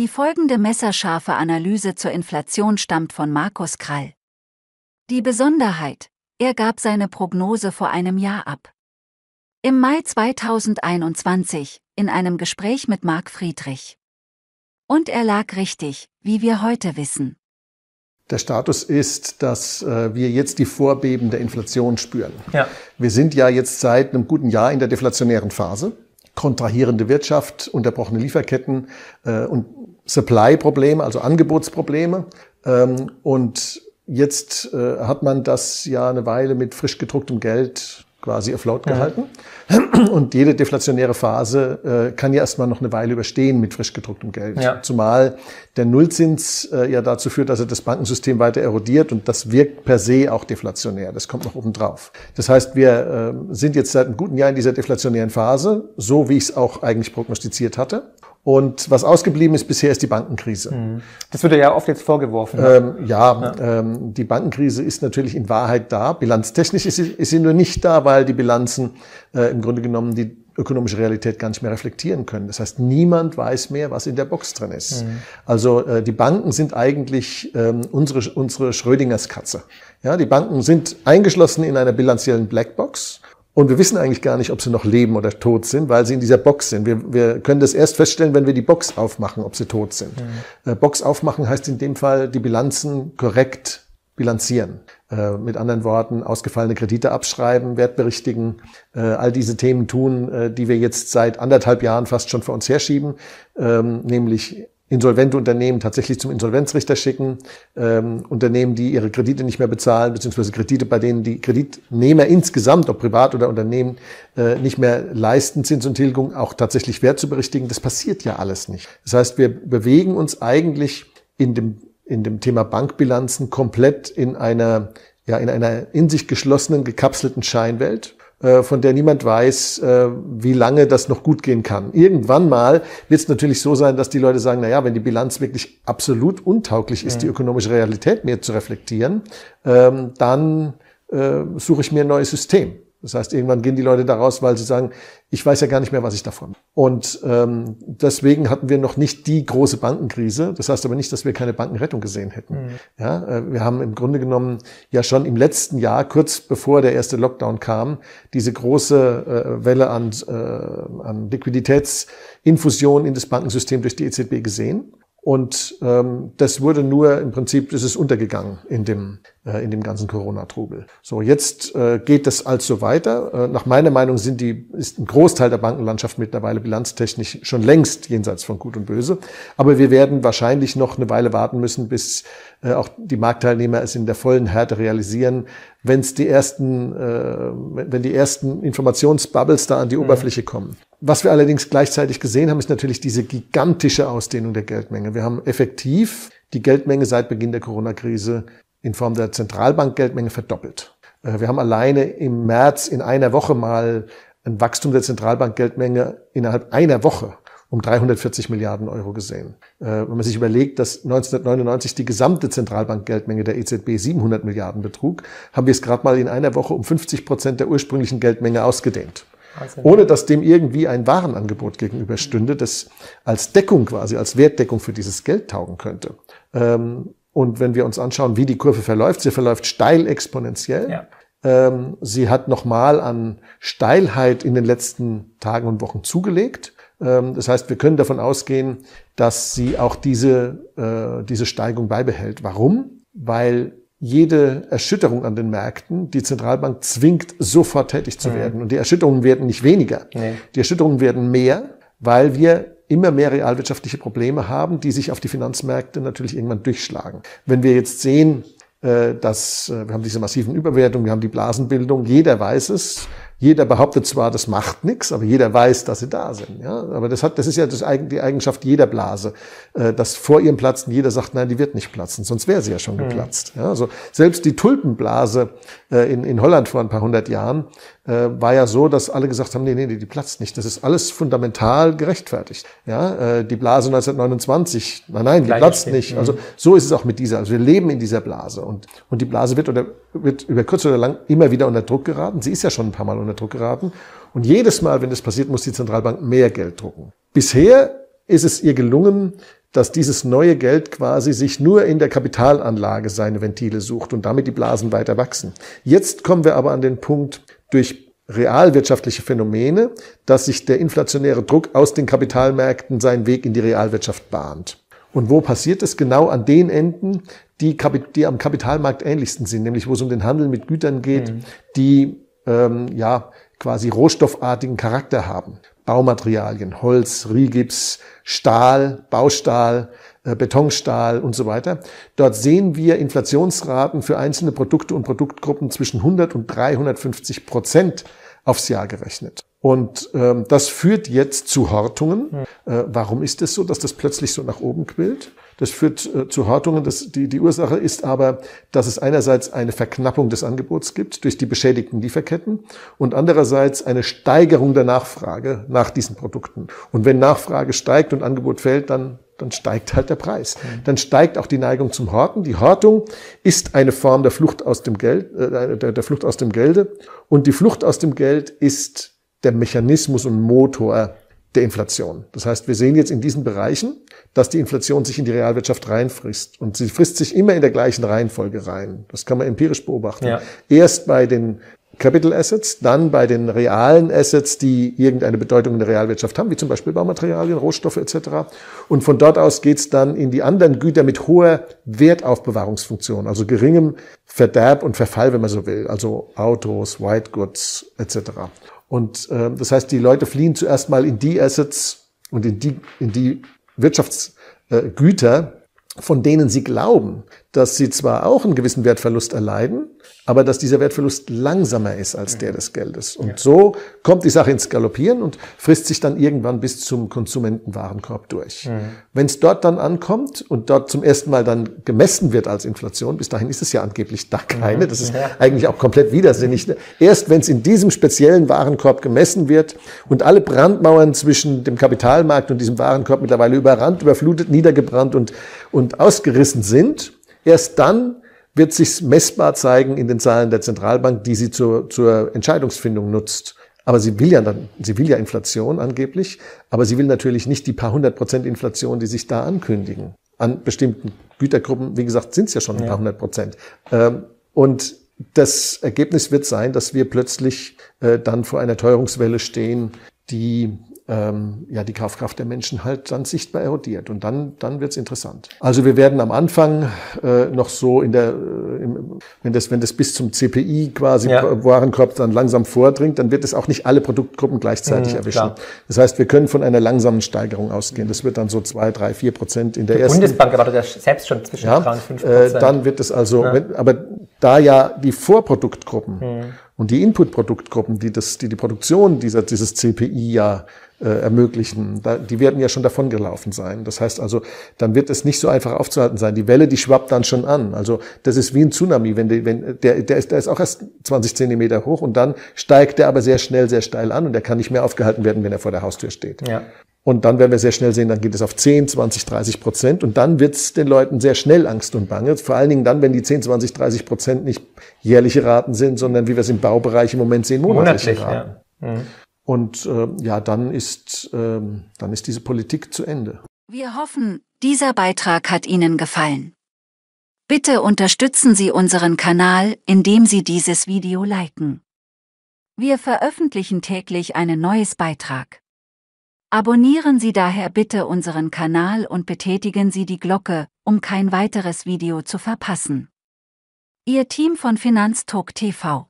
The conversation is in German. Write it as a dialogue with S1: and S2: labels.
S1: Die folgende messerscharfe Analyse zur Inflation stammt von Markus Krall. Die Besonderheit, er gab seine Prognose vor einem Jahr ab. Im Mai 2021, in einem Gespräch mit Marc Friedrich. Und er lag richtig, wie wir heute wissen. Der Status ist, dass äh, wir jetzt die Vorbeben der Inflation spüren. Ja. Wir sind ja jetzt seit einem guten Jahr in der deflationären Phase kontrahierende Wirtschaft, unterbrochene Lieferketten äh, und Supply-Probleme, also Angebotsprobleme. Ähm, und jetzt äh, hat man das ja eine Weile mit frisch gedrucktem Geld quasi auf afloat gehalten. Ja. Und jede deflationäre Phase äh, kann ja erstmal noch eine Weile überstehen mit frisch gedrucktem Geld. Ja. Zumal der Nullzins äh, ja dazu führt, dass er das Bankensystem weiter erodiert und das wirkt per se auch deflationär. Das kommt noch oben drauf. Das heißt, wir äh, sind jetzt seit einem guten Jahr in dieser deflationären Phase, so wie ich es auch eigentlich prognostiziert hatte. Und was ausgeblieben ist bisher, ist die Bankenkrise. Hm. Das wird ja oft jetzt vorgeworfen. Ne? Ähm, ja, ja. Ähm, die Bankenkrise ist natürlich in Wahrheit da. Bilanztechnisch ist sie, ist sie nur nicht da, weil die Bilanzen äh, im Grunde genommen die ökonomische Realität gar nicht mehr reflektieren können. Das heißt, niemand weiß mehr, was in der Box drin ist. Mhm. Also äh, die Banken sind eigentlich ähm, unsere, unsere Schrödingers Katze. Ja, die Banken sind eingeschlossen in einer bilanziellen Blackbox und wir wissen eigentlich gar nicht, ob sie noch leben oder tot sind, weil sie in dieser Box sind. Wir, wir können das erst feststellen, wenn wir die Box aufmachen, ob sie tot sind. Mhm. Äh, Box aufmachen heißt in dem Fall, die Bilanzen korrekt bilanzieren. Äh, mit anderen Worten, ausgefallene Kredite abschreiben, wertberichtigen, äh, all diese Themen tun, äh, die wir jetzt seit anderthalb Jahren fast schon vor uns herschieben, ähm, nämlich insolvente Unternehmen tatsächlich zum Insolvenzrichter schicken, ähm, Unternehmen, die ihre Kredite nicht mehr bezahlen, beziehungsweise Kredite, bei denen die Kreditnehmer insgesamt, ob privat oder Unternehmen, äh, nicht mehr leisten, Zins und Tilgung auch tatsächlich wert zu berichtigen. Das passiert ja alles nicht. Das heißt, wir bewegen uns eigentlich in dem, in dem Thema Bankbilanzen komplett in einer, ja, in einer in sich geschlossenen, gekapselten Scheinwelt äh, von der niemand weiß, äh, wie lange das noch gut gehen kann. Irgendwann mal wird es natürlich so sein, dass die Leute sagen, na ja, wenn die Bilanz wirklich absolut untauglich ist, mhm. die ökonomische Realität mehr zu reflektieren, ähm, dann äh, suche ich mir ein neues System. Das heißt, irgendwann gehen die Leute da raus, weil sie sagen, ich weiß ja gar nicht mehr, was ich davon. Und ähm, deswegen hatten wir noch nicht die große Bankenkrise. Das heißt aber nicht, dass wir keine Bankenrettung gesehen hätten. Mhm. Ja, äh, wir haben im Grunde genommen ja schon im letzten Jahr, kurz bevor der erste Lockdown kam, diese große äh, Welle an, äh, an Liquiditätsinfusion in das Bankensystem durch die EZB gesehen. Und ähm, das wurde nur im Prinzip, das ist untergegangen in dem, äh, in dem ganzen Corona-Trubel. So, jetzt äh, geht das also weiter. Äh, nach meiner Meinung sind die, ist ein Großteil der Bankenlandschaft mittlerweile bilanztechnisch schon längst jenseits von Gut und Böse. Aber wir werden wahrscheinlich noch eine Weile warten müssen, bis äh, auch die Marktteilnehmer es in der vollen Härte realisieren, wenn's die ersten, äh, wenn die ersten Informationsbubbles da an die mhm. Oberfläche kommen. Was wir allerdings gleichzeitig gesehen haben, ist natürlich diese gigantische Ausdehnung der Geldmenge. Wir haben effektiv die Geldmenge seit Beginn der Corona-Krise in Form der Zentralbankgeldmenge verdoppelt. Äh, wir haben alleine im März in einer Woche mal ein Wachstum der Zentralbankgeldmenge innerhalb einer Woche um 340 Milliarden Euro gesehen. Äh, wenn man sich überlegt, dass 1999 die gesamte Zentralbankgeldmenge der EZB 700 Milliarden betrug, haben wir es gerade mal in einer Woche um 50 Prozent der ursprünglichen Geldmenge ausgedehnt. Wahnsinn. ohne dass dem irgendwie ein Warenangebot gegenüberstünde, das als Deckung quasi, als Wertdeckung für dieses Geld taugen könnte. Ähm, und wenn wir uns anschauen, wie die Kurve verläuft, sie verläuft steil exponentiell. Ja. Ähm, sie hat nochmal an Steilheit in den letzten Tagen und Wochen zugelegt. Ähm, das heißt, wir können davon ausgehen, dass sie auch diese, äh, diese Steigung beibehält. Warum? Weil jede Erschütterung an den Märkten die Zentralbank zwingt, sofort tätig zu mhm. werden. Und die Erschütterungen werden nicht weniger. Nee. Die Erschütterungen werden mehr, weil wir immer mehr realwirtschaftliche Probleme haben, die sich auf die Finanzmärkte natürlich irgendwann durchschlagen. Wenn wir jetzt sehen, äh, dass äh, wir haben diese massiven Überwertungen, wir haben die Blasenbildung, jeder weiß es, jeder behauptet zwar, das macht nichts, aber jeder weiß, dass sie da sind. Ja? Aber das, hat, das ist ja das, die Eigenschaft jeder Blase, äh, dass vor ihrem Platzen jeder sagt, nein, die wird nicht platzen, sonst wäre sie ja schon hm. geplatzt. Ja? Also selbst die Tulpenblase äh, in, in Holland vor ein paar hundert Jahren äh, war ja so, dass alle gesagt haben, nee, nee, nee, die platzt nicht. Das ist alles fundamental gerechtfertigt. Ja? Die Blase 1929, nein, nein, die platzt nicht. Hm. Also so ist es auch mit dieser. Also wir leben in dieser Blase und, und die Blase wird, oder, wird über kurz oder lang immer wieder unter Druck geraten. Sie ist ja schon ein paar Mal unter unter Druck geraten. Und jedes Mal, wenn das passiert, muss die Zentralbank mehr Geld drucken. Bisher ist es ihr gelungen, dass dieses neue Geld quasi sich nur in der Kapitalanlage seine Ventile sucht und damit die Blasen weiter wachsen. Jetzt kommen wir aber an den Punkt durch realwirtschaftliche Phänomene, dass sich der inflationäre Druck aus den Kapitalmärkten seinen Weg in die Realwirtschaft bahnt. Und wo passiert es? Genau an den Enden, die, die am Kapitalmarkt ähnlichsten sind, nämlich wo es um den Handel mit Gütern geht, mhm. die ähm, ja, quasi rohstoffartigen Charakter haben. Baumaterialien, Holz, Riehgips, Stahl, Baustahl, äh, Betonstahl und so weiter. Dort sehen wir Inflationsraten für einzelne Produkte und Produktgruppen zwischen 100 und 350 Prozent aufs Jahr gerechnet. Und ähm, das führt jetzt zu Hortungen. Hm. Äh, warum ist es das so, dass das plötzlich so nach oben quillt? Das führt äh, zu Hortungen. Das, die, die Ursache ist aber, dass es einerseits eine Verknappung des Angebots gibt durch die beschädigten Lieferketten und andererseits eine Steigerung der Nachfrage nach diesen Produkten. Und wenn Nachfrage steigt und Angebot fällt, dann dann steigt halt der Preis. Dann steigt auch die Neigung zum Horten. Die Hortung ist eine Form der Flucht aus dem Geld, äh, der, der Flucht aus dem Gelde. Und die Flucht aus dem Geld ist der Mechanismus und Motor der Inflation. Das heißt, wir sehen jetzt in diesen Bereichen, dass die Inflation sich in die Realwirtschaft reinfrisst. Und sie frisst sich immer in der gleichen Reihenfolge rein. Das kann man empirisch beobachten. Ja. Erst bei den Capital Assets, dann bei den realen Assets, die irgendeine Bedeutung in der Realwirtschaft haben, wie zum Beispiel Baumaterialien, Rohstoffe etc. Und von dort aus geht's dann in die anderen Güter mit hoher Wertaufbewahrungsfunktion, also geringem Verderb und Verfall, wenn man so will, also Autos, White Goods etc. Und äh, das heißt, die Leute fliehen zuerst mal in die Assets und in die, in die Wirtschaftsgüter, äh, von denen sie glauben, dass sie zwar auch einen gewissen Wertverlust erleiden, aber dass dieser Wertverlust langsamer ist als der mhm. des Geldes. Und ja. so kommt die Sache ins Galoppieren und frisst sich dann irgendwann bis zum Konsumentenwarenkorb durch. Mhm. Wenn es dort dann ankommt und dort zum ersten Mal dann gemessen wird als Inflation, bis dahin ist es ja angeblich da mhm. keine, das ist ja. eigentlich auch komplett widersinnig. Erst wenn es in diesem speziellen Warenkorb gemessen wird und alle Brandmauern zwischen dem Kapitalmarkt und diesem Warenkorb mittlerweile überrannt, überflutet, niedergebrannt und, und ausgerissen sind, Erst dann wird sich messbar zeigen in den Zahlen der Zentralbank, die sie zur, zur Entscheidungsfindung nutzt. Aber sie will ja dann, sie will ja Inflation angeblich, aber sie will natürlich nicht die paar hundert Prozent Inflation, die sich da ankündigen. An bestimmten Gütergruppen, wie gesagt, sind es ja schon ein paar hundert Prozent. Ähm, und das Ergebnis wird sein, dass wir plötzlich äh, dann vor einer Teuerungswelle stehen, die ähm, ja die Kaufkraft der Menschen halt dann sichtbar erodiert. Und dann, dann wird's interessant. Also wir werden am Anfang äh, noch so in der, äh, im, wenn, das, wenn das bis zum CPI quasi ja. Warenkorb dann langsam vordringt, dann wird es auch nicht alle Produktgruppen gleichzeitig mhm, erwischen. Klar. Das heißt, wir können von einer langsamen Steigerung ausgehen. Das wird dann so zwei, drei, vier Prozent in der die ersten. Bundesbank erwartet ja selbst schon zwischen ja, drei und fünf äh, Prozent. Äh, dann wird es also, ja. wenn, aber da ja die Vorproduktgruppen mhm. und die Inputproduktgruppen, die das, die die Produktion dieser, dieses CPI ja äh, ermöglichen. Da, die werden ja schon davongelaufen sein. Das heißt also, dann wird es nicht so einfach aufzuhalten sein. Die Welle, die schwappt dann schon an. Also das ist wie ein Tsunami. Wenn, die, wenn der, der, ist, der ist auch erst 20 Zentimeter hoch und dann steigt der aber sehr schnell, sehr steil an und der kann nicht mehr aufgehalten werden, wenn er vor der Haustür steht. Ja. Und dann werden wir sehr schnell sehen, dann geht es auf 10, 20, 30 Prozent. Und dann wird es den Leuten sehr schnell Angst und Bange. Vor allen Dingen dann, wenn die 10, 20, 30 Prozent nicht jährliche Raten sind, sondern wie wir es im Baubereich im Moment sehen, monatliche Monatlich, Raten. Ja. Mhm. Und äh, ja, dann ist, äh, dann ist diese Politik zu Ende. Wir hoffen, dieser Beitrag hat Ihnen gefallen. Bitte unterstützen Sie unseren Kanal, indem Sie dieses Video liken. Wir veröffentlichen täglich einen neues Beitrag. Abonnieren Sie daher bitte unseren Kanal und betätigen Sie die Glocke, um kein weiteres Video zu verpassen. Ihr Team von Finanztalk TV